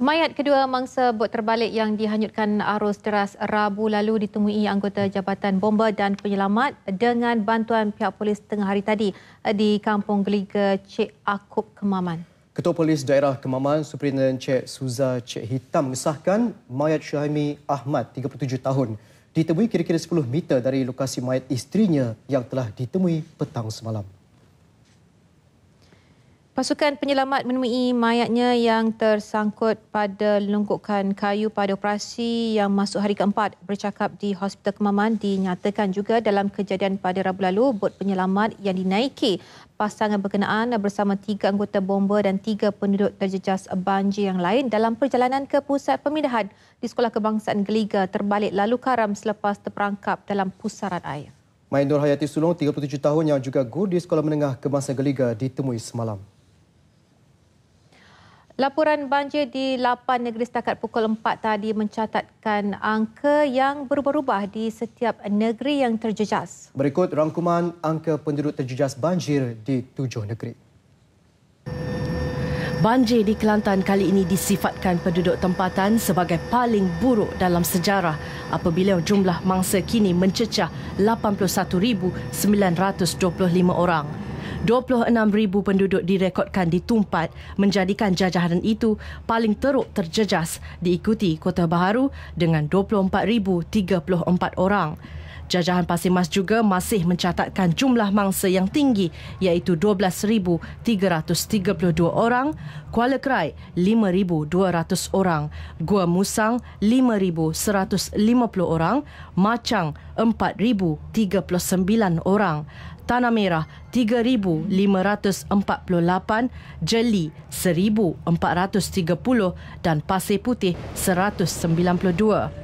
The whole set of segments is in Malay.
Mayat kedua mangsa bot terbalik yang dihanyutkan arus deras Rabu lalu ditemui anggota Jabatan Bomba dan Penyelamat dengan bantuan pihak polis tengah hari tadi di Kampung Geliga Cik Akub Kemaman. Ketua Polis Daerah Kemaman, Superintendent Cik Suza Cik Hitam mengesahkan mayat Syahimi Ahmad, 37 tahun, ditemui kira-kira 10 meter dari lokasi mayat isterinya yang telah ditemui petang semalam. Pasukan penyelamat menemui mayatnya yang tersangkut pada lengkukan kayu pada operasi yang masuk hari keempat bercakap di Hospital Kemaman dinyatakan juga dalam kejadian pada Rabu lalu bot penyelamat yang dinaiki pasangan berkenaan bersama tiga anggota bomba dan tiga penduduk terjejas banjir yang lain dalam perjalanan ke pusat pemindahan di Sekolah Kebangsaan Geliga terbalik lalu karam selepas terperangkap dalam pusaran air. Main Nur Hayati Sulong, 37 tahun yang juga guru di Sekolah Menengah Kemasan Geliga ditemui semalam. Laporan banjir di lapan negeri setakat pukul 4 tadi mencatatkan angka yang berubah-ubah di setiap negeri yang terjejas. Berikut rangkuman angka penduduk terjejas banjir di tujuh negeri. Banjir di Kelantan kali ini disifatkan penduduk tempatan sebagai paling buruk dalam sejarah apabila jumlah mangsa kini mencecah 81,925 orang. 26,000 penduduk direkodkan di Tumpat menjadikan jajahan itu paling teruk terjejas diikuti Kota Baharu dengan 24,034 orang. Jajahan Pasir Mas juga masih mencatatkan jumlah mangsa yang tinggi iaitu 12,332 orang, Kuala Krai 5,200 orang, Gua Musang 5,150 orang, Macang 4,039 orang. Tanah Merah 3,548, Jeli 1,430 dan Pasir Putih 192.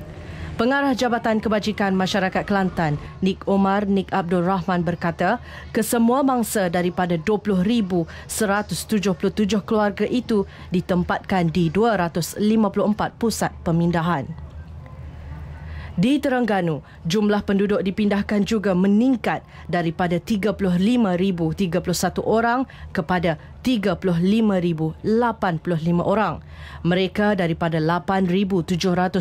Pengarah Jabatan Kebajikan Masyarakat Kelantan, Nik Omar Nik Abdul Rahman berkata, kesemua mangsa daripada 20,177 keluarga itu ditempatkan di 254 pusat pemindahan. Di Terengganu, jumlah penduduk dipindahkan juga meningkat daripada 35,031 orang kepada 35,085 orang. Mereka daripada 8,720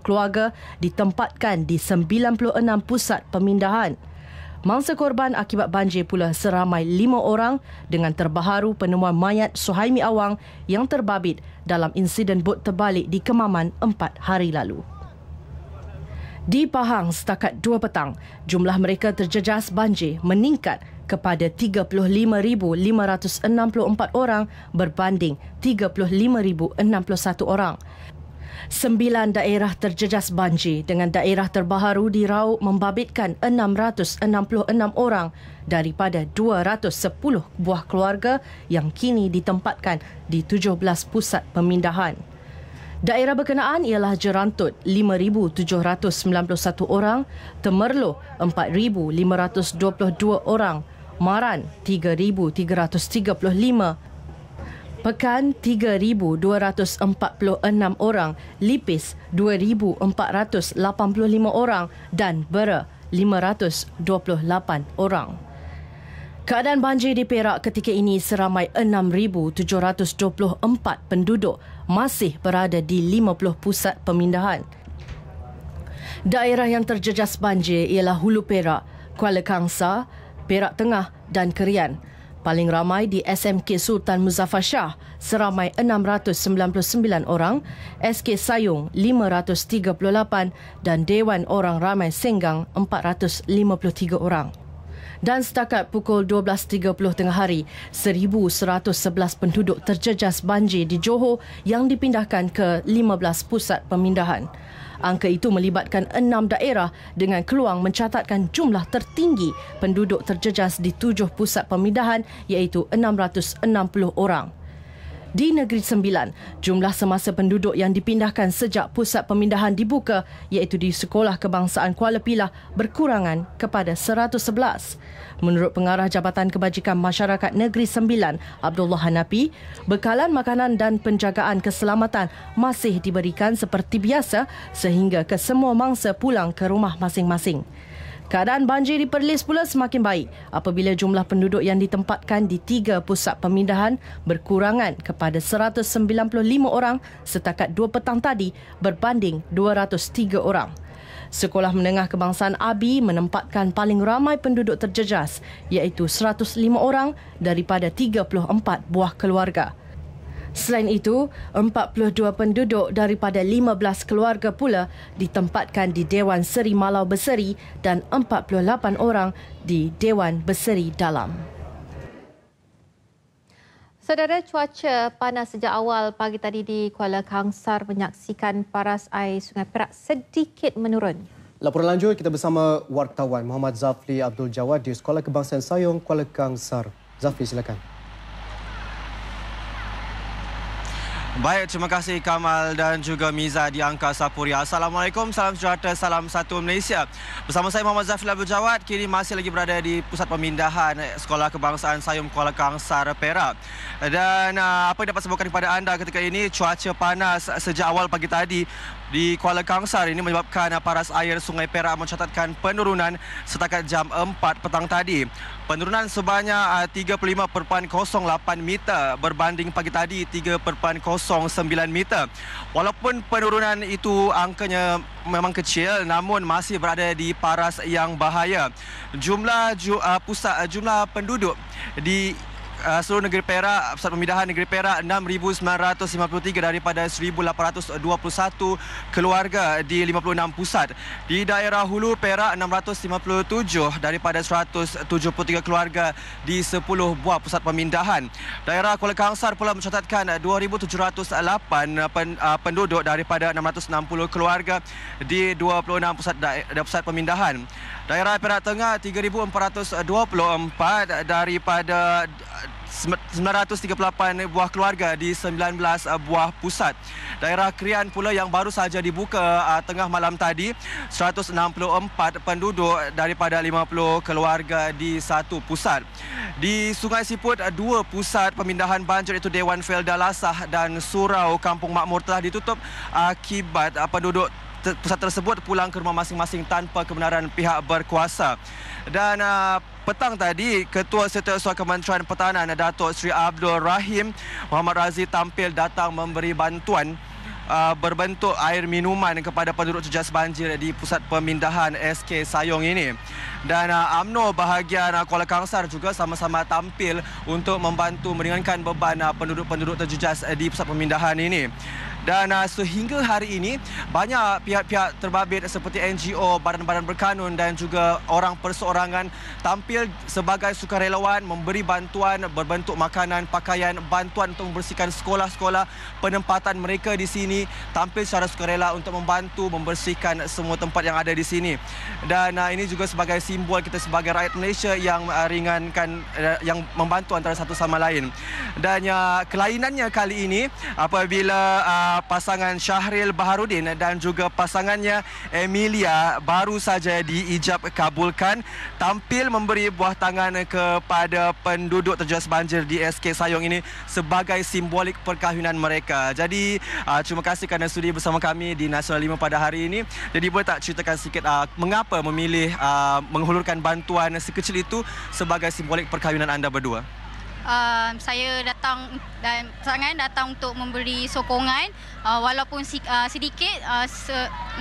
keluarga ditempatkan di 96 pusat pemindahan. Mangsa korban akibat banjir pula seramai lima orang dengan terbaharu penemuan mayat Suhaimi Awang yang terbabit dalam insiden bot terbalik di Kemaman empat hari lalu. Di Pahang setakat 2 petang, jumlah mereka terjejas banjir meningkat kepada 35,564 orang berbanding 35,061 orang. Sembilan daerah terjejas banjir dengan daerah terbaharu di Rauk membabitkan 666 orang daripada 210 buah keluarga yang kini ditempatkan di 17 pusat pemindahan. Daerah berkenaan ialah Jerantut 5791 orang, Temerloh 4522 orang, Maran 3335, Pekan 3246 orang, Lipis 2485 orang dan Bera 528 orang. Keadaan banjir di Perak ketika ini seramai 6724 penduduk masih berada di 50 pusat pemindahan. Daerah yang terjejas banjir ialah Hulu Perak, Kuala Kangsa, Perak Tengah dan Kerian. Paling ramai di SMK Sultan Muzaffar Shah seramai 699 orang, SK Sayung 538 dan Dewan Orang Ramai Senggang 453 orang dan setakat pukul 12.30 tengah hari, 1,111 penduduk terjejas banjir di Johor yang dipindahkan ke 15 pusat pemindahan. Angka itu melibatkan enam daerah dengan keluang mencatatkan jumlah tertinggi penduduk terjejas di tujuh pusat pemindahan iaitu 660 orang di Negeri Sembilan. Jumlah semasa penduduk yang dipindahkan sejak pusat pemindahan dibuka iaitu di Sekolah Kebangsaan Kuala Pilah berkurangan kepada 111. Menurut pengarah Jabatan Kebajikan Masyarakat Negeri Sembilan, Abdullah Hanapi, bekalan makanan dan penjagaan keselamatan masih diberikan seperti biasa sehingga ke semua mangsa pulang ke rumah masing-masing. Keadaan banjir di Perlis pula semakin baik apabila jumlah penduduk yang ditempatkan di tiga pusat pemindahan berkurangan kepada 195 orang setakat dua petang tadi berbanding 203 orang. Sekolah Menengah Kebangsaan ABI menempatkan paling ramai penduduk terjejas iaitu 105 orang daripada 34 buah keluarga. Selain itu, 42 penduduk daripada 15 keluarga pula ditempatkan di Dewan Seri Malau Berseri dan 48 orang di Dewan Berseri Dalam. Saudara cuaca panas sejak awal pagi tadi di Kuala Kangsar menyaksikan paras air Sungai Perak sedikit menurun. Laporan lanjut kita bersama wartawan Muhammad Zafli Abdul Jawad di Sekolah Kebangsaan Sayong, Kuala Kangsar. Zafli silakan. Baik, terima kasih Kamal dan juga Miza di Angka Sapuria. Assalamualaikum, salam sejahtera, salam satu Malaysia. Bersama saya Muhammad Zafil Abdul Jawad, kini masih lagi berada di Pusat Pemindahan Sekolah Kebangsaan Sayum Kuala Kangsar Perak. Dan ah, apa yang dapat sebutkan kepada anda ketika ini, cuaca panas sejak awal pagi tadi di Kuala Kangsar ini menyebabkan ah, paras air Sungai Perak mencatatkan penurunan setakat jam 4 petang tadi penurunan sebanyak 35.08 ah, meter berbanding pagi tadi 3.09 meter. Walaupun penurunan itu angkanya memang kecil namun masih berada di paras yang bahaya. Jumlah ju, uh, pusat ah, jumlah penduduk di uh, seluruh negeri Perak pusat pemindahan negeri Perak 6953 daripada 1821 keluarga di 56 pusat di daerah hulu Perak 657 daripada 173 keluarga di 10 buah pusat pemindahan daerah Kuala Kangsar pula mencatatkan 2708 pen, uh, penduduk daripada 660 keluarga di 26 pusat da- pusat pemindahan daerah Perak Tengah 3424 daripada 938 eh, buah keluarga di 19 eh, buah pusat. Daerah Krian pula yang baru sahaja dibuka eh, tengah malam tadi, 164 penduduk daripada 50 keluarga di satu pusat. Di Sungai Siput, dua pusat pemindahan banjir itu Dewan Felda Lasah dan Surau Kampung Makmur telah ditutup akibat penduduk pusat tersebut pulang ke rumah masing-masing tanpa kebenaran pihak berkuasa. Dan uh, petang tadi Ketua Setiausaha Kementerian Pertahanan Datuk Sri Abdul Rahim Muhammad Razie tampil datang memberi bantuan Uh, berbentuk air minuman kepada penduduk terjejas banjir di pusat pemindahan SK Sayong ini dan AMNO uh, bahagian uh, Kuala Kangsar juga sama-sama tampil untuk membantu meringankan beban uh, penduduk-penduduk terjejas uh, di pusat pemindahan ini dan uh, sehingga hari ini banyak pihak-pihak terbabit seperti NGO, badan-badan berkanun dan juga orang perseorangan tampil sebagai sukarelawan memberi bantuan berbentuk makanan, pakaian, bantuan untuk membersihkan sekolah-sekolah, penempatan mereka di sini tampil secara sukarela untuk membantu membersihkan semua tempat yang ada di sini. Dan uh, ini juga sebagai simbol kita sebagai rakyat Malaysia yang uh, ringankan uh, yang membantu antara satu sama lain. Dan uh, kelainannya kali ini apabila uh, pasangan Syahril Baharudin dan juga pasangannya Emilia baru saja diijab kabulkan tampil memberi buah tangan kepada penduduk terjejas banjir di SK Sayong ini sebagai simbolik perkahwinan mereka. Jadi uh, terima kasih kerana sudi bersama kami di Nasional 5 pada hari ini. Jadi boleh tak ceritakan sikit uh, mengapa memilih uh, menghulurkan bantuan sekecil itu sebagai simbolik perkahwinan anda berdua? uh, saya datang dan sangat datang untuk memberi sokongan uh, walaupun si, uh, sedikit uh, se,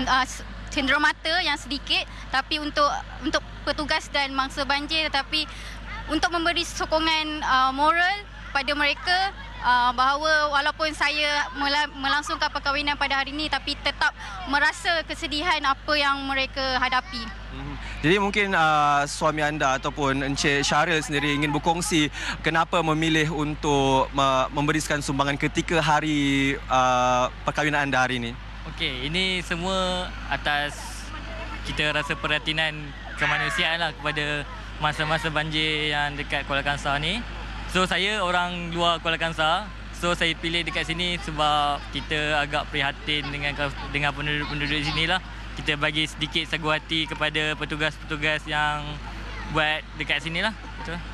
uh, sindrom mata yang sedikit tapi untuk untuk petugas dan mangsa banjir tetapi untuk memberi sokongan uh, moral pada mereka uh, bahawa walaupun saya melangsungkan perkahwinan pada hari ini tapi tetap merasa kesedihan apa yang mereka hadapi. Mhm. Jadi mungkin uh, suami anda ataupun Encik Syaril sendiri ingin berkongsi kenapa memilih untuk uh, memberikan sumbangan ketika hari uh, perkahwinan anda hari ini. Okey, ini semua atas kita rasa perhatian kemanusiaan lah kepada masa-masa banjir yang dekat Kuala Kangsar ni. So saya orang luar Kuala Kangsar. So saya pilih dekat sini sebab kita agak prihatin dengan dengan penduduk-penduduk di sinilah. Kita bagi sedikit sagu hati kepada petugas-petugas yang buat dekat sinilah. Betul. So.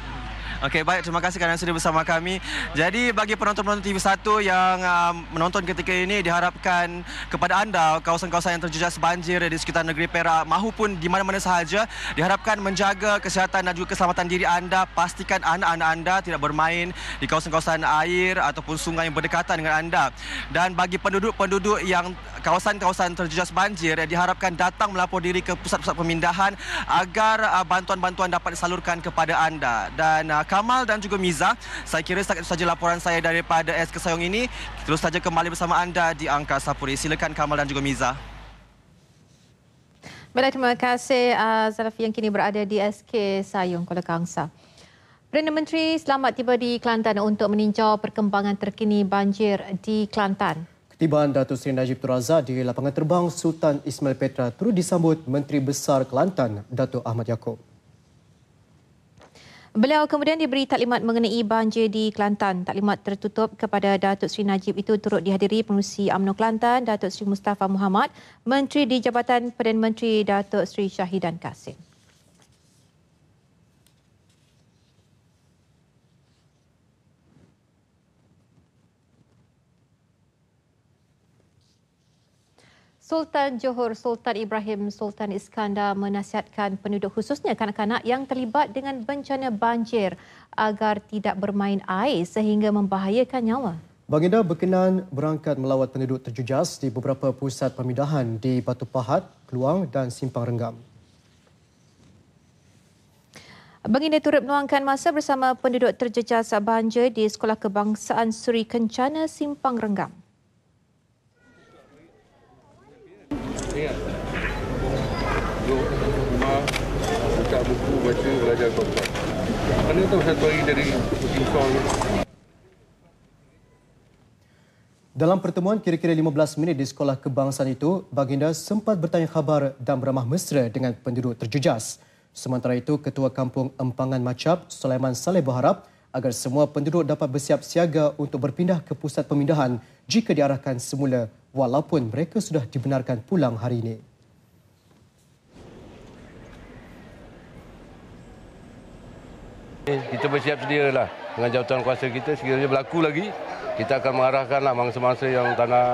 Okey, baik. Terima kasih kerana sudah bersama kami. Jadi bagi penonton-penonton TV1 yang uh, menonton ketika ini, diharapkan kepada anda, kawasan-kawasan yang terjejas banjir di sekitar negeri Perak mahupun di mana-mana sahaja, diharapkan menjaga kesihatan dan juga keselamatan diri anda. Pastikan anak-anak anda tidak bermain di kawasan-kawasan air ataupun sungai yang berdekatan dengan anda. Dan bagi penduduk-penduduk yang kawasan-kawasan terjejas banjir, eh, diharapkan datang melapor diri ke pusat-pusat pemindahan agar uh, bantuan-bantuan uh, dapat disalurkan kepada anda. Dan uh, Kamal dan juga Miza. Saya kira setakat itu saja laporan saya daripada S Kesayong ini. Terus saja kembali bersama anda di Angkasa Puri. Silakan Kamal dan juga Miza. Baiklah, terima kasih uh, Zalafi yang kini berada di SK Sayong Kuala Kangsa. Perdana Menteri selamat tiba di Kelantan untuk meninjau perkembangan terkini banjir di Kelantan. Ketibaan Datuk Seri Najib Turaza di lapangan terbang Sultan Ismail Petra turut disambut Menteri Besar Kelantan, Datuk Ahmad Yaakob. Beliau kemudian diberi taklimat mengenai banjir di Kelantan. Taklimat tertutup kepada Datuk Seri Najib itu turut dihadiri pengurusi UMNO Kelantan, Datuk Seri Mustafa Muhammad, Menteri di Jabatan Perdana Menteri Datuk Seri Syahidan Kasim. Sultan Johor Sultan Ibrahim Sultan Iskandar menasihatkan penduduk khususnya kanak-kanak yang terlibat dengan bencana banjir agar tidak bermain air sehingga membahayakan nyawa. Baginda berkenan berangkat melawat penduduk terjejas di beberapa pusat pemindahan di Batu Pahat, Keluang dan Simpang Renggam. Baginda turut meluangkan masa bersama penduduk terjejas banjir di Sekolah Kebangsaan Suri Kencana, Simpang Renggam. ni lah. Duduk rumah, buka buku, baca, belajar kuat-kuat. Mana tahu satu hari dari Kucing Song dalam pertemuan kira-kira 15 minit di sekolah kebangsaan itu, Baginda sempat bertanya khabar dan beramah mesra dengan penduduk terjejas. Sementara itu, Ketua Kampung Empangan Macap, Sulaiman Saleh berharap agar semua penduduk dapat bersiap siaga untuk berpindah ke pusat pemindahan jika diarahkan semula walaupun mereka sudah dibenarkan pulang hari ini. Kita bersiap sedia lah dengan jawatan kuasa kita. Sekiranya berlaku lagi, kita akan mengarahkan lah mangsa-mangsa yang tanah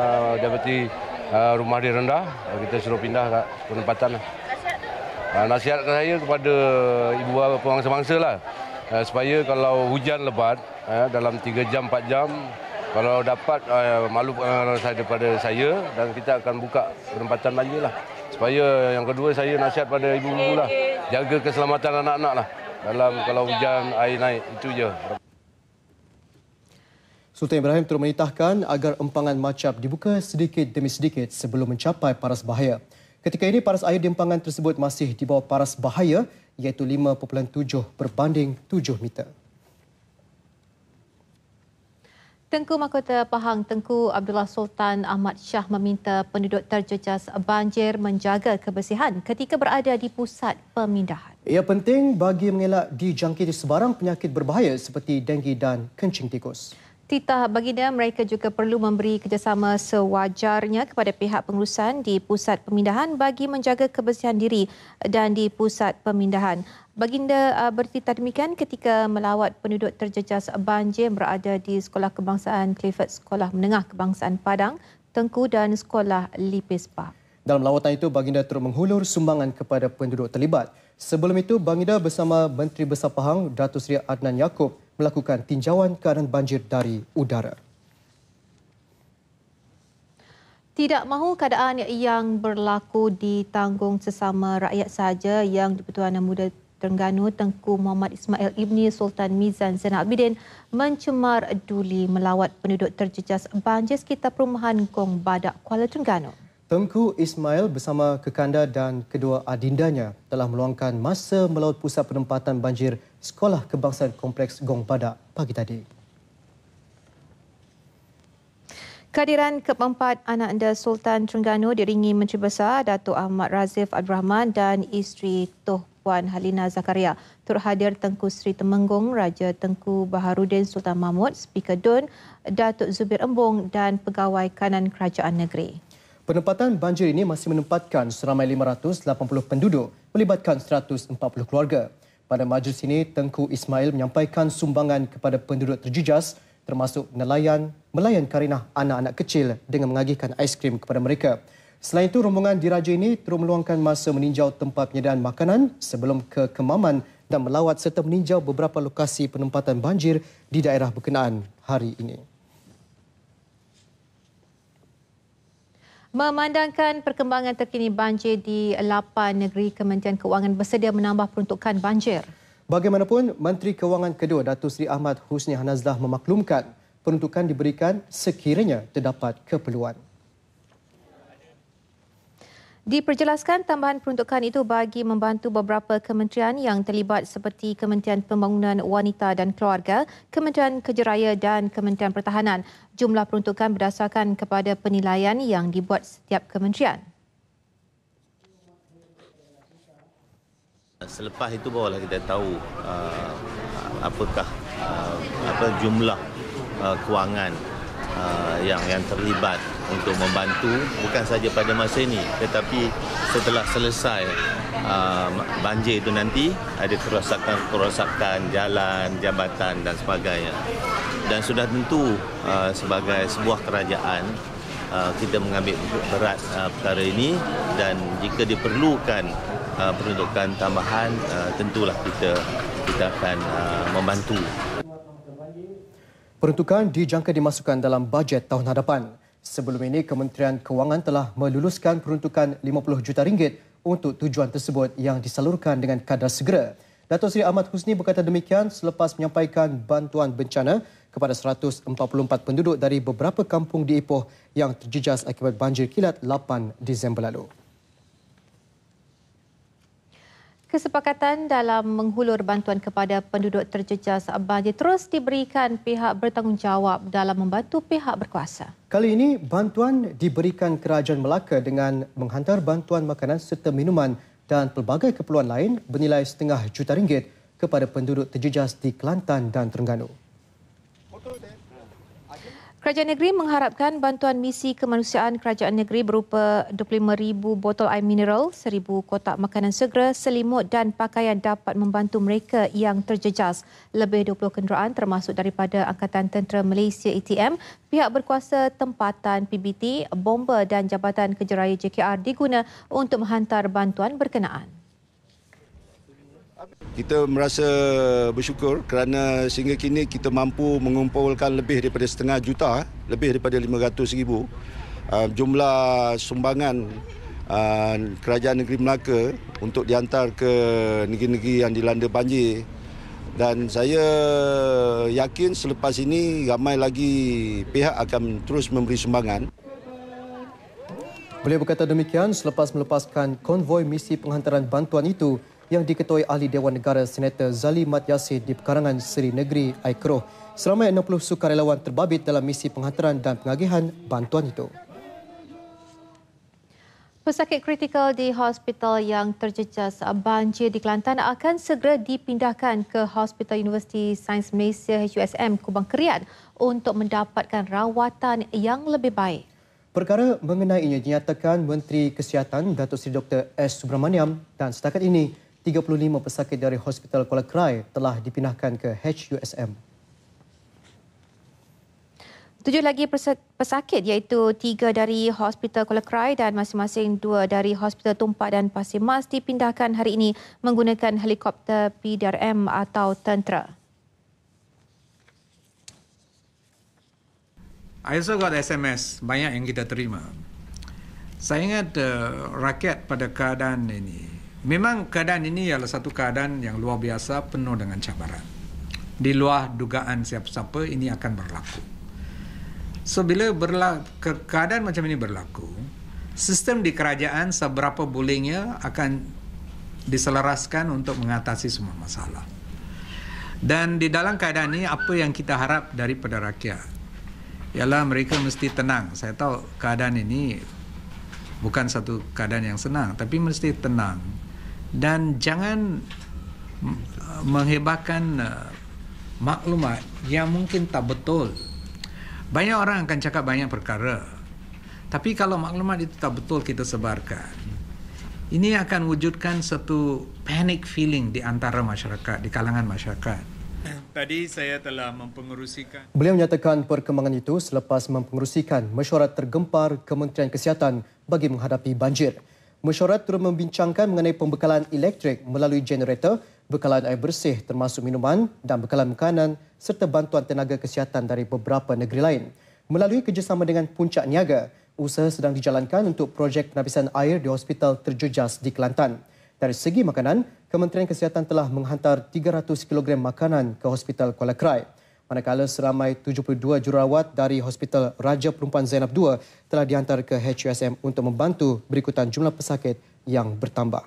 jabatan uh, rumah dia rendah. Uh, kita suruh pindah ke penempatan. Lah. Uh, nasihat saya kepada ibu bapa mangsa-mangsa lah. Uh, supaya kalau hujan lebat dalam 3 jam, 4 jam, kalau dapat uh, malu uh, saya daripada saya dan kita akan buka penempatan lagi lah. Supaya yang kedua saya nasihat pada ibu-ibu lah. Jaga keselamatan anak-anak lah. Dalam kalau hujan air naik itu je. Sultan Ibrahim turut menitahkan agar empangan macap dibuka sedikit demi sedikit sebelum mencapai paras bahaya. Ketika ini paras air di empangan tersebut masih di bawah paras bahaya iaitu 5.7 berbanding 7 meter. Tengku Mahkota Pahang Tengku Abdullah Sultan Ahmad Shah meminta penduduk terjejas banjir menjaga kebersihan ketika berada di pusat pemindahan. Ia penting bagi mengelak dijangkiti sebarang penyakit berbahaya seperti denggi dan kencing tikus. Titah Baginda mereka juga perlu memberi kerjasama sewajarnya kepada pihak pengurusan di pusat pemindahan bagi menjaga kebersihan diri dan di pusat pemindahan. Baginda uh, bertitah demikian ketika melawat penduduk terjejas banjir berada di Sekolah Kebangsaan Clifford Sekolah Menengah Kebangsaan Padang, Tengku dan Sekolah Lipis Pah. Dalam lawatan itu, Baginda terus menghulur sumbangan kepada penduduk terlibat. Sebelum itu, Baginda bersama Menteri Besar Pahang, Datuk Seri Adnan Yaakob, melakukan tinjauan keadaan banjir dari udara. Tidak mahu keadaan yang berlaku ditanggung sesama rakyat saja yang di-Pertuan Muda Terengganu Tengku Muhammad Ismail Ibni Sultan Mizan Zainal Abidin mencemar duli melawat penduduk terjejas banjir sekitar perumahan Gong Badak Kuala Terengganu. Tengku Ismail bersama kekanda dan kedua adindanya telah meluangkan masa melawat pusat penempatan banjir Sekolah Kebangsaan Kompleks Gong Padak pagi tadi. Kehadiran keempat anak anda Sultan Terengganu diringi Menteri Besar Datuk Ahmad Razif Abdul Rahman dan isteri Toh Puan Halina Zakaria. Turut hadir Tengku Sri Temenggong Raja Tengku Baharudin Sultan Mahmud, Speaker Dun, Datuk Zubir Embong dan Pegawai Kanan Kerajaan Negeri. Penempatan banjir ini masih menempatkan seramai 580 penduduk melibatkan 140 keluarga. Pada majlis ini, Tengku Ismail menyampaikan sumbangan kepada penduduk terjejas termasuk nelayan, melayan karinah anak-anak kecil dengan mengagihkan aiskrim kepada mereka. Selain itu, rombongan diraja ini terus meluangkan masa meninjau tempat penyediaan makanan sebelum ke Kemaman dan melawat serta meninjau beberapa lokasi penempatan banjir di daerah berkenaan hari ini. Memandangkan perkembangan terkini banjir di lapan negeri Kementerian Kewangan bersedia menambah peruntukan banjir. Bagaimanapun, Menteri Kewangan Kedua Datuk Seri Ahmad Husni Hanazdah memaklumkan peruntukan diberikan sekiranya terdapat keperluan. Diperjelaskan tambahan peruntukan itu bagi membantu beberapa kementerian yang terlibat seperti Kementerian Pembangunan Wanita dan Keluarga, Kementerian Kejeraya dan Kementerian Pertahanan. Jumlah peruntukan berdasarkan kepada penilaian yang dibuat setiap kementerian. Selepas itu barulah kita tahu uh, apakah uh, apa jumlah uh, kewangan uh, yang yang terlibat untuk membantu bukan saja pada masa ini tetapi setelah selesai uh, banjir itu nanti ada kerosakan-kerosakan jalan, jambatan dan sebagainya. Dan sudah tentu uh, sebagai sebuah kerajaan uh, kita mengambil berat uh, perkara ini dan jika diperlukan uh, peruntukan tambahan uh, tentulah kita kita akan uh, membantu. Peruntukan dijangka dimasukkan dalam bajet tahun hadapan. Sebelum ini, Kementerian Kewangan telah meluluskan peruntukan RM50 juta ringgit untuk tujuan tersebut yang disalurkan dengan kadar segera. Datuk Seri Ahmad Husni berkata demikian selepas menyampaikan bantuan bencana kepada 144 penduduk dari beberapa kampung di Ipoh yang terjejas akibat banjir kilat 8 Disember lalu. Kesepakatan dalam menghulur bantuan kepada penduduk terjejas banjir terus diberikan pihak bertanggungjawab dalam membantu pihak berkuasa. Kali ini, bantuan diberikan Kerajaan Melaka dengan menghantar bantuan makanan serta minuman dan pelbagai keperluan lain bernilai setengah juta ringgit kepada penduduk terjejas di Kelantan dan Terengganu. Kerajaan negeri mengharapkan bantuan misi kemanusiaan kerajaan negeri berupa 25,000 botol air mineral, 1,000 kotak makanan segera, selimut dan pakaian dapat membantu mereka yang terjejas. Lebih 20 kenderaan termasuk daripada Angkatan Tentera Malaysia ATM, pihak berkuasa tempatan PBT, bomba dan Jabatan Kejeraya JKR diguna untuk menghantar bantuan berkenaan. Kita merasa bersyukur kerana sehingga kini kita mampu mengumpulkan lebih daripada setengah juta, lebih daripada 500 ribu uh, jumlah sumbangan uh, kerajaan negeri Melaka untuk diantar ke negeri-negeri yang dilanda banjir. Dan saya yakin selepas ini ramai lagi pihak akan terus memberi sumbangan. Beliau berkata demikian selepas melepaskan konvoi misi penghantaran bantuan itu yang diketuai ahli Dewan Negara Senator Zali Mat Yassin di Pekarangan Seri Negeri Aikroh. Seramai 60 sukarelawan terbabit dalam misi penghantaran dan pengagihan bantuan itu. Pesakit kritikal di hospital yang terjejas banjir di Kelantan akan segera dipindahkan ke Hospital Universiti Sains Malaysia HUSM Kubang Kerian untuk mendapatkan rawatan yang lebih baik. Perkara mengenai ini dinyatakan Menteri Kesihatan Datuk Seri Dr. S. Subramaniam dan setakat ini 35 pesakit dari Hospital Kuala Krai telah dipindahkan ke HUSM. Tujuh lagi pesakit iaitu tiga dari Hospital Kuala Krai dan masing-masing dua dari Hospital Tumpak dan Pasir Mas dipindahkan hari ini menggunakan helikopter PDRM atau tentera. I also got SMS banyak yang kita terima. Saya ingat uh, rakyat pada keadaan ini Memang keadaan ini ialah satu keadaan yang luar biasa penuh dengan cabaran. Di luar dugaan siapa-siapa ini akan berlaku. So bila berla- ke- keadaan macam ini berlaku, sistem di kerajaan seberapa bolehnya akan diselaraskan untuk mengatasi semua masalah. Dan di dalam keadaan ini apa yang kita harap daripada rakyat ialah mereka mesti tenang. Saya tahu keadaan ini bukan satu keadaan yang senang tapi mesti tenang dan jangan mm, menghebahkan uh, maklumat yang mungkin tak betul. Banyak orang akan cakap banyak perkara. Tapi kalau maklumat itu tak betul kita sebarkan. Ini akan wujudkan satu panic feeling di antara masyarakat, di kalangan masyarakat. Hmm. Tadi saya telah mempengerusikan. Beliau menyatakan perkembangan itu selepas mempengerusikan mesyuarat tergempar Kementerian Kesihatan bagi menghadapi banjir. Mesyuarat turut membincangkan mengenai pembekalan elektrik melalui generator, bekalan air bersih termasuk minuman dan bekalan makanan serta bantuan tenaga kesihatan dari beberapa negeri lain. Melalui kerjasama dengan Puncak Niaga, usaha sedang dijalankan untuk projek penapisan air di Hospital Terjejas di Kelantan. Dari segi makanan, Kementerian Kesihatan telah menghantar 300 kg makanan ke Hospital Kuala Krai manakala seramai 72 jururawat dari Hospital Raja Perempuan Zainab II telah dihantar ke HUSM untuk membantu berikutan jumlah pesakit yang bertambah.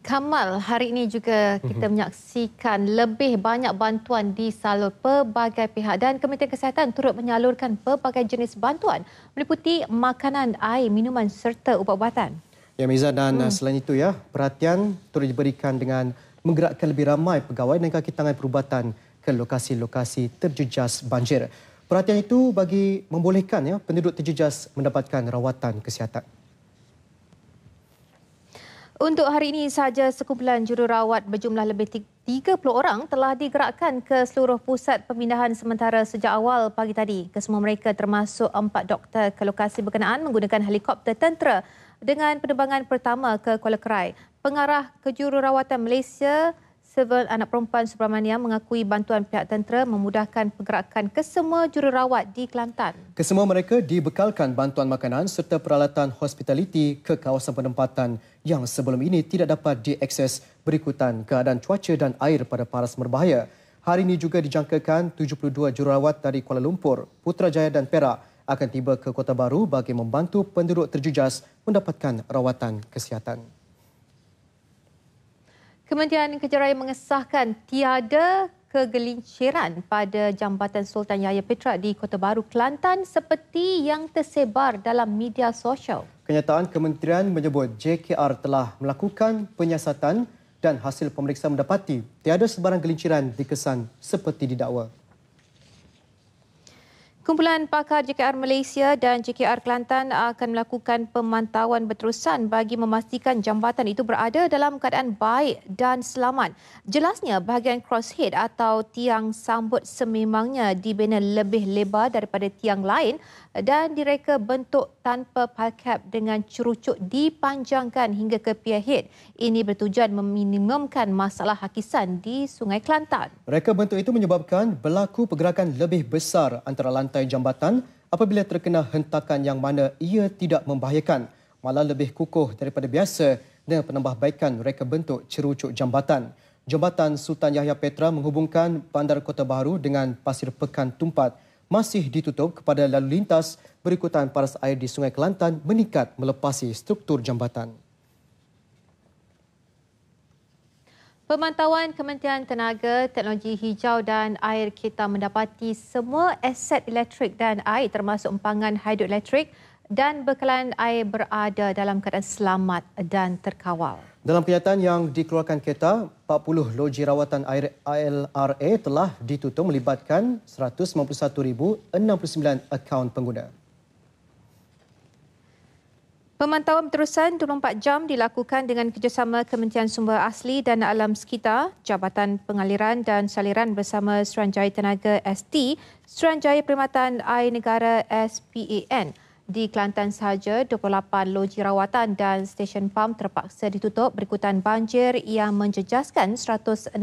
Kamal, hari ini juga kita mhm. menyaksikan lebih banyak bantuan disalur pelbagai pihak dan Kementerian Kesihatan turut menyalurkan pelbagai jenis bantuan meliputi makanan, air, minuman serta ubat-ubatan. Ya, Miza dan hmm. selain itu ya, perhatian turut diberikan dengan menggerakkan lebih ramai pegawai dan kaki tangan perubatan ke lokasi-lokasi terjejas banjir. Perhatian itu bagi membolehkan ya, penduduk terjejas mendapatkan rawatan kesihatan. Untuk hari ini sahaja sekumpulan jururawat berjumlah lebih 30 orang telah digerakkan ke seluruh pusat pemindahan sementara sejak awal pagi tadi. Kesemua mereka termasuk empat doktor ke lokasi berkenaan menggunakan helikopter tentera dengan penerbangan pertama ke Kuala Kerai. Pengarah Kejururawatan Malaysia, Seven Anak Perempuan Subramania mengakui bantuan pihak tentera memudahkan pergerakan kesemua jururawat di Kelantan. Kesemua mereka dibekalkan bantuan makanan serta peralatan hospitaliti ke kawasan penempatan yang sebelum ini tidak dapat diakses berikutan keadaan cuaca dan air pada paras berbahaya. Hari ini juga dijangkakan 72 jururawat dari Kuala Lumpur, Putrajaya dan Perak akan tiba ke Kota Baru bagi membantu penduduk terjejas mendapatkan rawatan kesihatan. Kementerian Kejayaan mengesahkan tiada kegelinciran pada Jambatan Sultan Yahya Petra di Kota Baru, Kelantan seperti yang tersebar dalam media sosial. Kenyataan Kementerian menyebut JKR telah melakukan penyiasatan dan hasil pemeriksaan mendapati tiada sebarang gelinciran dikesan seperti didakwa. Kumpulan pakar JKR Malaysia dan JKR Kelantan akan melakukan pemantauan berterusan bagi memastikan jambatan itu berada dalam keadaan baik dan selamat. Jelasnya bahagian crosshead atau tiang sambut sememangnya dibina lebih lebar daripada tiang lain dan direka bentuk tanpa palcap dengan cerucuk dipanjangkan hingga ke piahit. Ini bertujuan meminimumkan masalah hakisan di Sungai Kelantan. Reka bentuk itu menyebabkan berlaku pergerakan lebih besar antara lantai jambatan apabila terkena hentakan yang mana ia tidak membahayakan malah lebih kukuh daripada biasa dengan penambahbaikan reka bentuk cerucuk jambatan. Jambatan Sultan Yahya Petra menghubungkan Bandar Kota Baru dengan Pasir Pekan Tumpat masih ditutup kepada lalu lintas berikutan paras air di Sungai Kelantan meningkat melepasi struktur jambatan. Pemantauan Kementerian Tenaga, Teknologi Hijau dan Air kita mendapati semua aset elektrik dan air termasuk empangan hidroelektrik dan bekalan air berada dalam keadaan selamat dan terkawal. Dalam kenyataan yang dikeluarkan KETA, 40 loji rawatan air ALRA telah ditutup melibatkan 191,069 akaun pengguna. Pemantauan berterusan 24 jam dilakukan dengan kerjasama Kementerian Sumber Asli dan Alam Sekitar, Jabatan Pengaliran dan Saliran bersama Seranjaya Tenaga ST, Seranjaya Perkhidmatan Air Negara SPAN di Kelantan sahaja, 28 loji rawatan dan stesen pam terpaksa ditutup berikutan banjir yang menjejaskan 161,600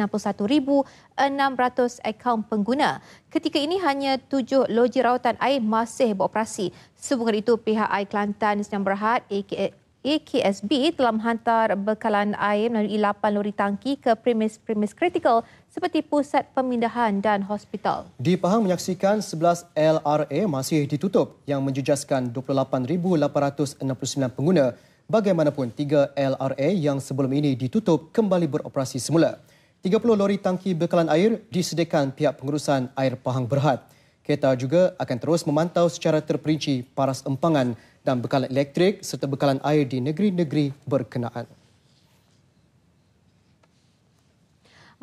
akaun pengguna. Ketika ini hanya 7 loji rawatan air masih beroperasi. Sehubungan itu pihak Air Kelantan Senyum Berhad, AKSB telah menghantar bekalan air melalui 8 lori tangki ke premis-premis kritikal seperti pusat pemindahan dan hospital. Di Pahang menyaksikan 11 LRA masih ditutup yang menjejaskan 28,869 pengguna. Bagaimanapun, 3 LRA yang sebelum ini ditutup kembali beroperasi semula. 30 lori tangki bekalan air disediakan pihak pengurusan air Pahang Berhad. Kita juga akan terus memantau secara terperinci paras empangan dan bekalan elektrik serta bekalan air di negeri-negeri berkenaan.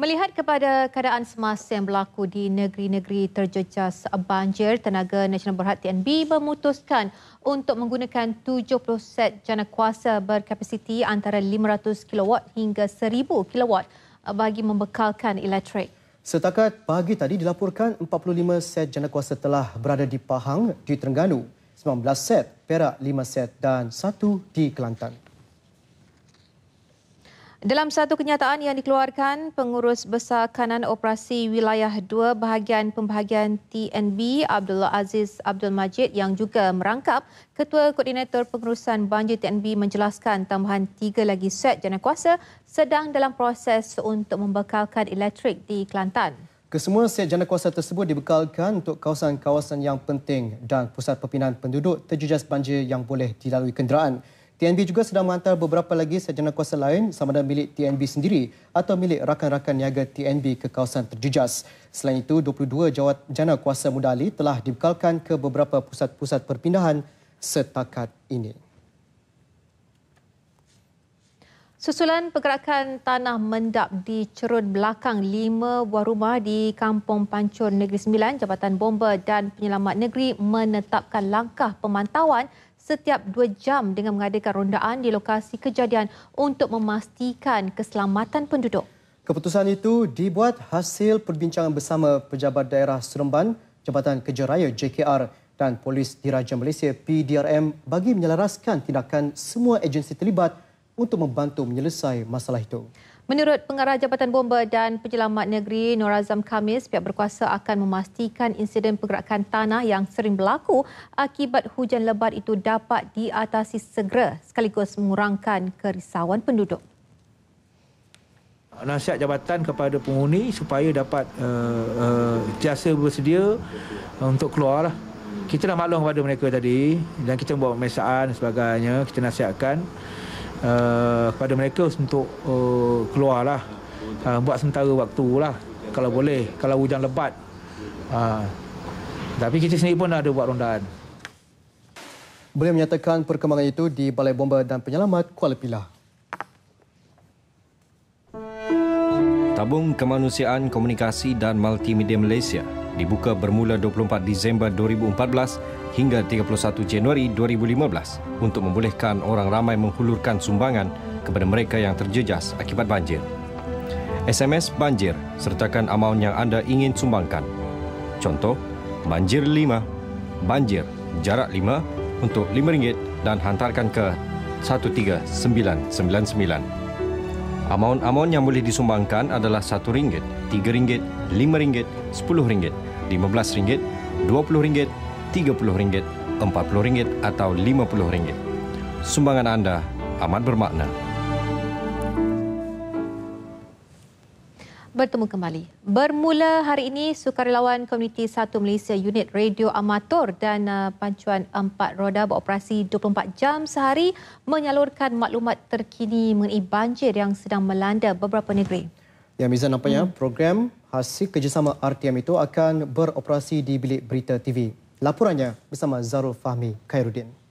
Melihat kepada keadaan semasa yang berlaku di negeri-negeri terjejas banjir, Tenaga Nasional Berhad TNB memutuskan untuk menggunakan 70 set jana kuasa berkapasiti antara 500 kW hingga 1000 kW bagi membekalkan elektrik. Setakat pagi tadi dilaporkan 45 set jana kuasa telah berada di Pahang di Terengganu. 19 set, Perak 5 set dan 1 di Kelantan. Dalam satu kenyataan yang dikeluarkan Pengurus Besar Kanan Operasi Wilayah 2 Bahagian Pembahagian TNB Abdullah Aziz Abdul Majid yang juga merangkap Ketua Koordinator Pengurusan Banjir TNB menjelaskan tambahan tiga lagi set jana kuasa sedang dalam proses untuk membekalkan elektrik di Kelantan. Kesemua sejana kuasa tersebut dibekalkan untuk kawasan-kawasan yang penting dan pusat perpindahan penduduk terjejas banjir yang boleh dilalui kenderaan. TNB juga sedang menghantar beberapa lagi sejana kuasa lain sama ada milik TNB sendiri atau milik rakan-rakan niaga TNB ke kawasan terjejas. Selain itu, 22 jawat jana kuasa mudali telah dibekalkan ke beberapa pusat-pusat perpindahan setakat ini. Susulan pergerakan tanah mendap di cerun belakang lima buah rumah di Kampung Pancur Negeri Sembilan, Jabatan Bomba dan Penyelamat Negeri menetapkan langkah pemantauan setiap dua jam dengan mengadakan rondaan di lokasi kejadian untuk memastikan keselamatan penduduk. Keputusan itu dibuat hasil perbincangan bersama Pejabat Daerah Seremban, Jabatan Kerja Raya JKR dan Polis Diraja Malaysia PDRM bagi menyelaraskan tindakan semua agensi terlibat untuk membantu menyelesai masalah itu. Menurut pengarah Jabatan Bomba dan Penyelamat Negeri Norazam Kamis, pihak berkuasa akan memastikan insiden pergerakan tanah yang sering berlaku akibat hujan lebat itu dapat diatasi segera sekaligus mengurangkan kerisauan penduduk. Nasihat jabatan kepada penghuni supaya dapat uh, uh, jasa bersedia eh, untuk keluar. Kita dah maklum kepada mereka tadi dan kita buat mesaan sebagainya, kita nasihatkan uh, pada mereka untuk uh, keluarlah uh, buat sementara lah kalau boleh kalau hujan lebat uh, tapi kita sendiri pun ada buat rondaan Beliau menyatakan perkembangan itu di Balai Bomba dan Penyelamat Kuala Pilah. Tabung Kemanusiaan Komunikasi dan Multimedia Malaysia dibuka bermula 24 Disember 2014 hingga 31 Januari 2015 untuk membolehkan orang ramai menghulurkan sumbangan kepada mereka yang terjejas akibat banjir. SMS banjir sertakan amaun yang anda ingin sumbangkan. Contoh, banjir 5, banjir jarak 5 untuk RM5 dan hantarkan ke 13999. Amaun-amaun yang boleh disumbangkan adalah RM1, RM3, RM5, RM10, RM15, RM20 RM30, RM40 atau RM50. Sumbangan anda amat bermakna. Bertemu kembali. Bermula hari ini, Sukarelawan Komuniti Satu Malaysia Unit Radio Amator dan uh, Pancuan Empat Roda beroperasi 24 jam sehari menyalurkan maklumat terkini mengenai banjir yang sedang melanda beberapa negeri. Ya, Mizan, nampaknya hmm. program hasil kerjasama RTM itu akan beroperasi di bilik berita TV Laporannya bersama Zarul Fahmi Khairuddin.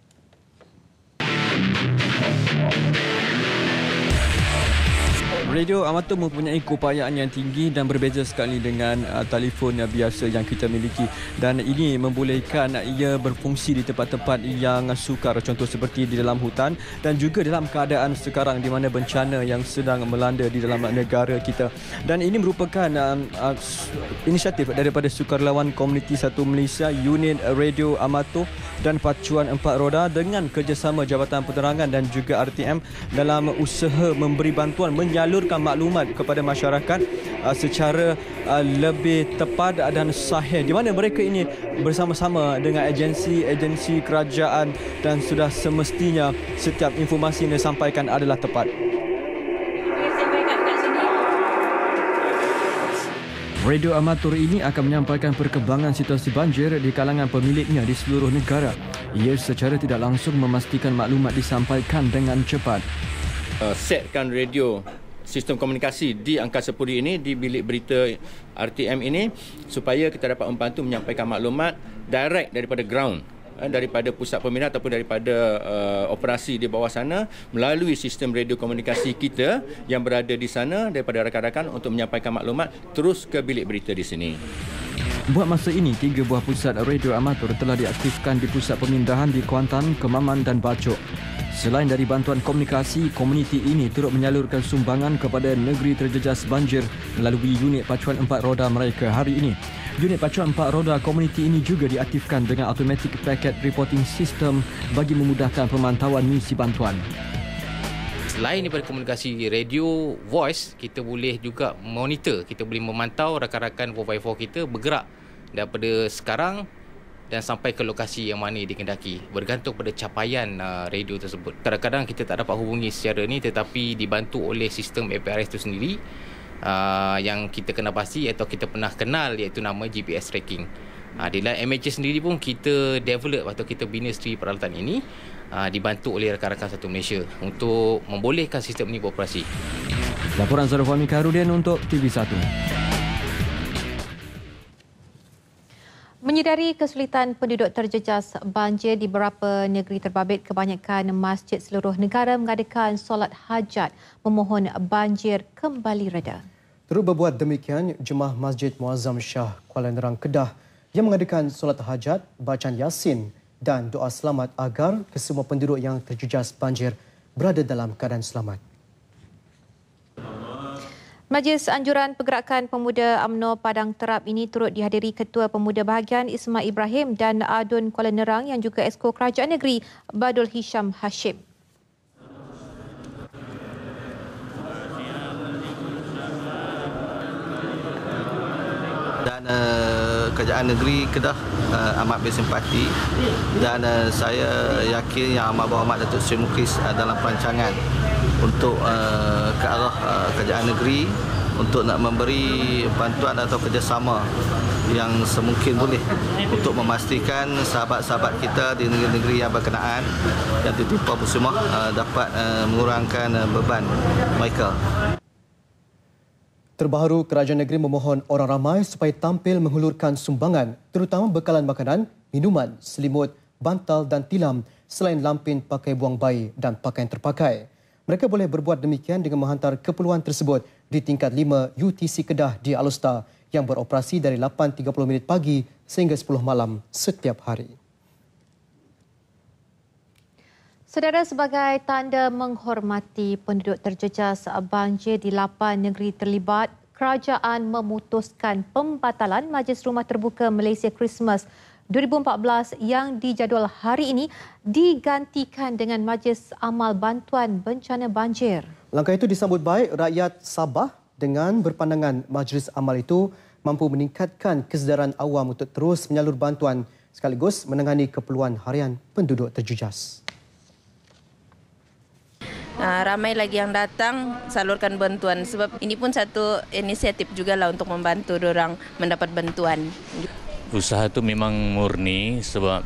Radio amatur mempunyai keupayaan yang tinggi dan berbeza sekali dengan uh, telefon yang biasa yang kita miliki dan ini membolehkan ia berfungsi di tempat-tempat yang sukar contoh seperti di dalam hutan dan juga dalam keadaan sekarang di mana bencana yang sedang melanda di dalam negara kita dan ini merupakan um, uh, uh, inisiatif daripada sukarelawan komuniti satu Malaysia unit radio amatur dan pacuan empat roda dengan kerjasama Jabatan Penerangan dan juga RTM dalam usaha memberi bantuan menyalur melunturkan maklumat kepada masyarakat uh, secara uh, lebih tepat dan sahih di mana mereka ini bersama-sama dengan agensi-agensi kerajaan dan sudah semestinya setiap informasi yang disampaikan adalah tepat. Radio amatur ini akan menyampaikan perkembangan situasi banjir di kalangan pemiliknya di seluruh negara. Ia secara tidak langsung memastikan maklumat disampaikan dengan cepat. Uh, setkan radio sistem komunikasi di Angkasa Puri ini di bilik berita RTM ini supaya kita dapat membantu menyampaikan maklumat direct daripada ground eh, daripada pusat pemindahan ataupun daripada uh, operasi di bawah sana melalui sistem radio komunikasi kita yang berada di sana daripada rakan-rakan untuk menyampaikan maklumat terus ke bilik berita di sini. Buat masa ini, tiga buah pusat radio amatur telah diaktifkan di pusat pemindahan di Kuantan, Kemaman dan Bacok. Selain dari bantuan komunikasi, komuniti ini turut menyalurkan sumbangan kepada negeri terjejas banjir melalui unit pacuan empat roda mereka hari ini. Unit pacuan empat roda komuniti ini juga diaktifkan dengan automatic packet reporting system bagi memudahkan pemantauan misi bantuan. Selain daripada komunikasi radio, voice, kita boleh juga monitor. Kita boleh memantau rakan-rakan 4x4 kita bergerak daripada sekarang dan sampai ke lokasi yang mana dikendaki bergantung pada capaian uh, radio tersebut. Kadang-kadang kita tak dapat hubungi secara ni tetapi dibantu oleh sistem APRS itu sendiri uh, yang kita kena pasti atau kita pernah kenal iaitu nama GPS tracking. Uh, di dalam MHS sendiri pun kita develop atau kita bina sendiri peralatan ini uh, dibantu oleh rakan-rakan satu Malaysia untuk membolehkan sistem ini beroperasi. Laporan Zara Fahmi Karudian untuk TV1. Menyedari kesulitan penduduk terjejas banjir di beberapa negeri terbabit, kebanyakan masjid seluruh negara mengadakan solat hajat memohon banjir kembali reda. Terus berbuat demikian, Jemaah Masjid Muazzam Shah Kuala Nerang Kedah yang mengadakan solat hajat, bacaan yasin dan doa selamat agar kesemua penduduk yang terjejas banjir berada dalam keadaan selamat. Majlis Anjuran Pergerakan Pemuda Amno Padang Terap ini turut dihadiri Ketua Pemuda Bahagian Isma Ibrahim dan Adun Kuala Nerang yang juga Esko Kerajaan Negeri Badul Hisham Hashim. Dan uh, Kerajaan Negeri Kedah uh, amat bersimpati dan uh, saya yakin yang Amat Berhormat Datuk Seri Mukis uh, dalam perancangan untuk uh, ke arah uh, kerajaan negeri untuk nak memberi bantuan atau kerjasama yang semungkin boleh untuk memastikan sahabat-sahabat kita di negeri-negeri yang berkenaan yang ditimpa musimah uh, dapat uh, mengurangkan uh, beban mereka. Terbaru, Kerajaan Negeri memohon orang ramai supaya tampil menghulurkan sumbangan terutama bekalan makanan, minuman, selimut, bantal dan tilam selain lampin pakai buang bayi dan pakaian terpakai. Mereka boleh berbuat demikian dengan menghantar keperluan tersebut di tingkat 5 UTC Kedah di Alusta yang beroperasi dari 8.30 minit pagi sehingga 10 malam setiap hari. Saudara sebagai tanda menghormati penduduk terjejas banjir di lapan negeri terlibat, kerajaan memutuskan pembatalan Majlis Rumah Terbuka Malaysia Christmas 2014 yang dijadual hari ini digantikan dengan Majlis Amal Bantuan Bencana Banjir. Langkah itu disambut baik rakyat Sabah dengan berpandangan Majlis Amal itu mampu meningkatkan kesedaran awam untuk terus menyalur bantuan sekaligus menangani keperluan harian penduduk terjejas. Uh, ramai lagi yang datang salurkan bantuan sebab ini pun satu inisiatif juga lah untuk membantu orang mendapat bantuan. usaha itu memang murni sebab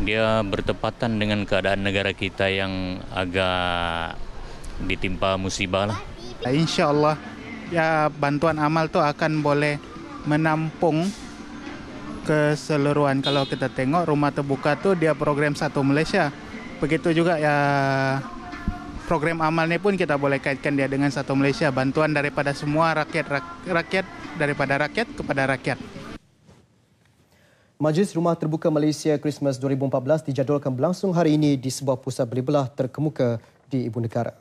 dia bertepatan dengan keadaan negara kita yang agak ditimpa musibah lah. Ya, Insya Allah ya bantuan amal itu akan boleh menampung keseluruhan kalau kita tengok rumah terbuka tuh dia program satu Malaysia begitu juga ya program amalnya pun kita boleh kaitkan dia dengan satu Malaysia bantuan daripada semua rakyat rakyat daripada rakyat kepada rakyat Majlis Rumah Terbuka Malaysia Christmas 2014 dijadualkan berlangsung hari ini di sebuah pusat beli belah terkemuka di Ibu Negara.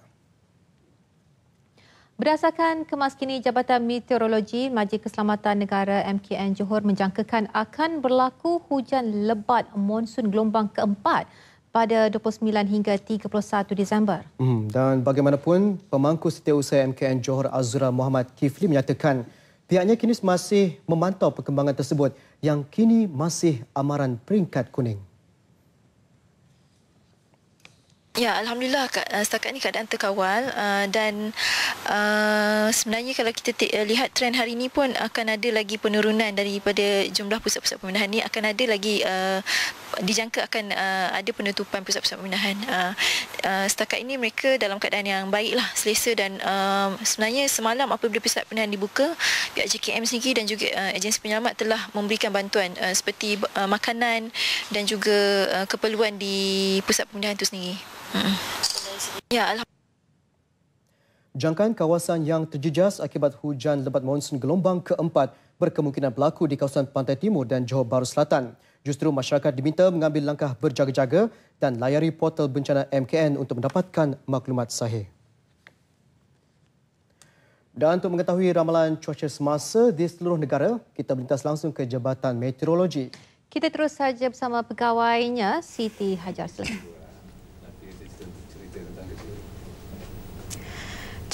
Berdasarkan kemaskini Jabatan Meteorologi Majlis Keselamatan Negara MKN Johor menjangkakan akan berlaku hujan lebat monsun gelombang keempat pada 29 hingga 31 Disember. Hmm, dan bagaimanapun, pemangku setiausaha MKN Johor Azura Muhammad Kifli menyatakan Pihaknya kini masih memantau perkembangan tersebut yang kini masih amaran peringkat kuning. Ya, alhamdulillah eh, setakat ni keadaan terkawal uh, dan uh, sebenarnya kalau kita t- lihat trend hari ini pun akan ada lagi penurunan daripada jumlah pusat-pusat pemindahan ini akan ada lagi uh, dijangka akan uh, ada penutupan pusat-pusat pemindahan. Uh, uh, setakat ini mereka dalam keadaan yang baiklah, selesa dan uh, sebenarnya semalam apabila pusat pemindahan dibuka, pihak JKM sendiri dan juga uh, agensi penyelamat telah memberikan bantuan uh, seperti uh, makanan dan juga uh, keperluan di pusat pemindahan itu sendiri. Ya, Jangkaan kawasan yang terjejas akibat hujan lebat monsun gelombang keempat berkemungkinan berlaku di kawasan Pantai Timur dan Johor Bahru Selatan. Justru masyarakat diminta mengambil langkah berjaga-jaga dan layari portal bencana MKN untuk mendapatkan maklumat sahih. Dan untuk mengetahui ramalan cuaca semasa di seluruh negara, kita melintas langsung ke Jabatan Meteorologi. Kita terus saja bersama pegawainya, Siti Hajar Selatan.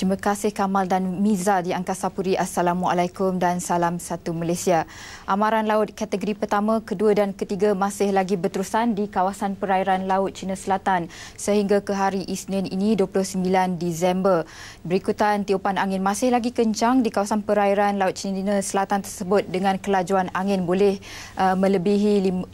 Terima kasih Kamal dan Miza di Angkasa Puri. Assalamualaikum dan salam satu Malaysia. Amaran laut kategori pertama, kedua dan ketiga masih lagi berterusan di kawasan perairan laut China Selatan sehingga ke hari Isnin ini 29 Disember. Berikutan tiupan angin masih lagi kencang di kawasan perairan laut China Selatan tersebut dengan kelajuan angin boleh eh, melebihi 40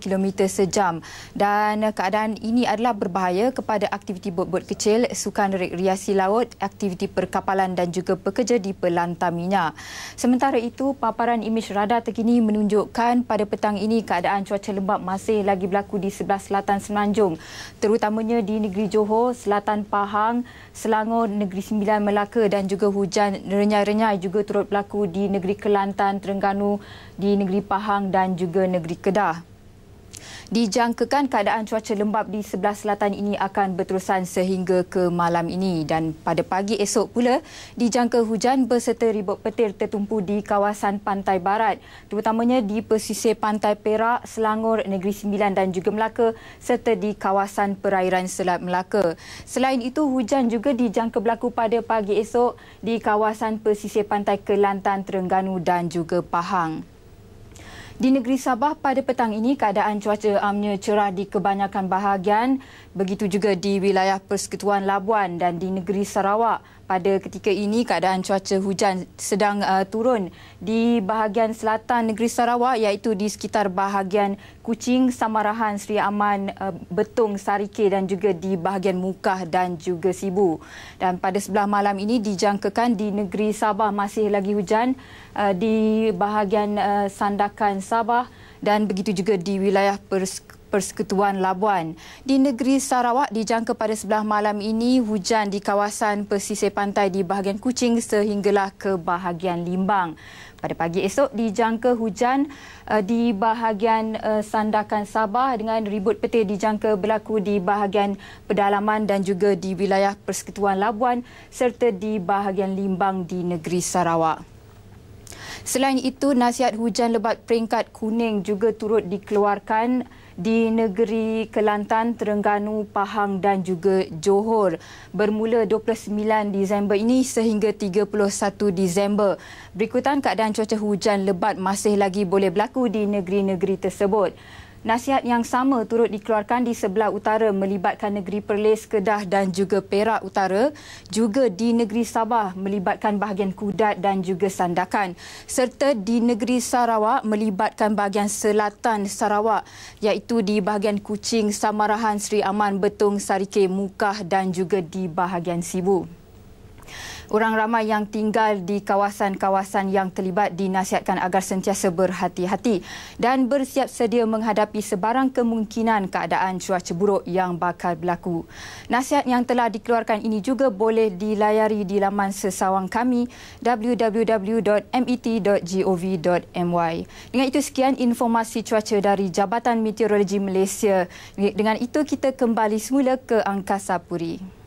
km sejam dan keadaan ini adalah berbahaya kepada aktiviti bot-bot kecil, sukan rekreasi laut, aktiviti perkapalan dan juga pekerja di pelantar minyak. Sementara itu, paparan imej radar terkini menunjukkan pada petang ini keadaan cuaca lembap masih lagi berlaku di sebelah selatan Semenanjung, terutamanya di negeri Johor, selatan Pahang, Selangor, Negeri Sembilan Melaka dan juga hujan renyai-renyai juga turut berlaku di negeri Kelantan, Terengganu, di negeri Pahang dan juga negeri Kedah. Dijangkakan keadaan cuaca lembap di sebelah selatan ini akan berterusan sehingga ke malam ini dan pada pagi esok pula dijangka hujan berserta ribut petir tertumpu di kawasan pantai barat terutamanya di pesisir pantai Perak, Selangor, Negeri Sembilan dan juga Melaka serta di kawasan perairan Selat Melaka. Selain itu hujan juga dijangka berlaku pada pagi esok di kawasan pesisir pantai Kelantan, Terengganu dan juga Pahang. Di negeri Sabah pada petang ini keadaan cuaca amnya cerah di kebanyakan bahagian begitu juga di wilayah Persekutuan Labuan dan di negeri Sarawak pada ketika ini keadaan cuaca hujan sedang uh, turun di bahagian selatan negeri Sarawak iaitu di sekitar bahagian Kuching, Samarahan, Sri Aman, uh, Betung, Sarike dan juga di bahagian Mukah dan juga Sibu. Dan pada sebelah malam ini dijangkakan di negeri Sabah masih lagi hujan uh, di bahagian uh, Sandakan Sabah dan begitu juga di wilayah Persekutuan Persekutuan Labuan. Di negeri Sarawak dijangka pada sebelah malam ini hujan di kawasan pesisir pantai di bahagian Kuching sehinggalah ke bahagian Limbang. Pada pagi esok dijangka hujan uh, di bahagian uh, Sandakan Sabah dengan ribut petir dijangka berlaku di bahagian pedalaman dan juga di wilayah Persekutuan Labuan serta di bahagian Limbang di negeri Sarawak. Selain itu, nasihat hujan lebat peringkat kuning juga turut dikeluarkan di negeri Kelantan, Terengganu, Pahang dan juga Johor bermula 29 Disember ini sehingga 31 Disember. Berikutan keadaan cuaca hujan lebat masih lagi boleh berlaku di negeri-negeri tersebut. Nasihat yang sama turut dikeluarkan di sebelah utara melibatkan negeri Perlis, Kedah dan juga Perak Utara. Juga di negeri Sabah melibatkan bahagian Kudat dan juga Sandakan. Serta di negeri Sarawak melibatkan bahagian selatan Sarawak iaitu di bahagian Kuching, Samarahan, Sri Aman, Betung, Sarike, Mukah dan juga di bahagian Sibu orang ramai yang tinggal di kawasan-kawasan yang terlibat dinasihatkan agar sentiasa berhati-hati dan bersiap sedia menghadapi sebarang kemungkinan keadaan cuaca buruk yang bakal berlaku. Nasihat yang telah dikeluarkan ini juga boleh dilayari di laman sesawang kami www.met.gov.my. Dengan itu sekian informasi cuaca dari Jabatan Meteorologi Malaysia. Dengan itu kita kembali semula ke Angkasa Puri.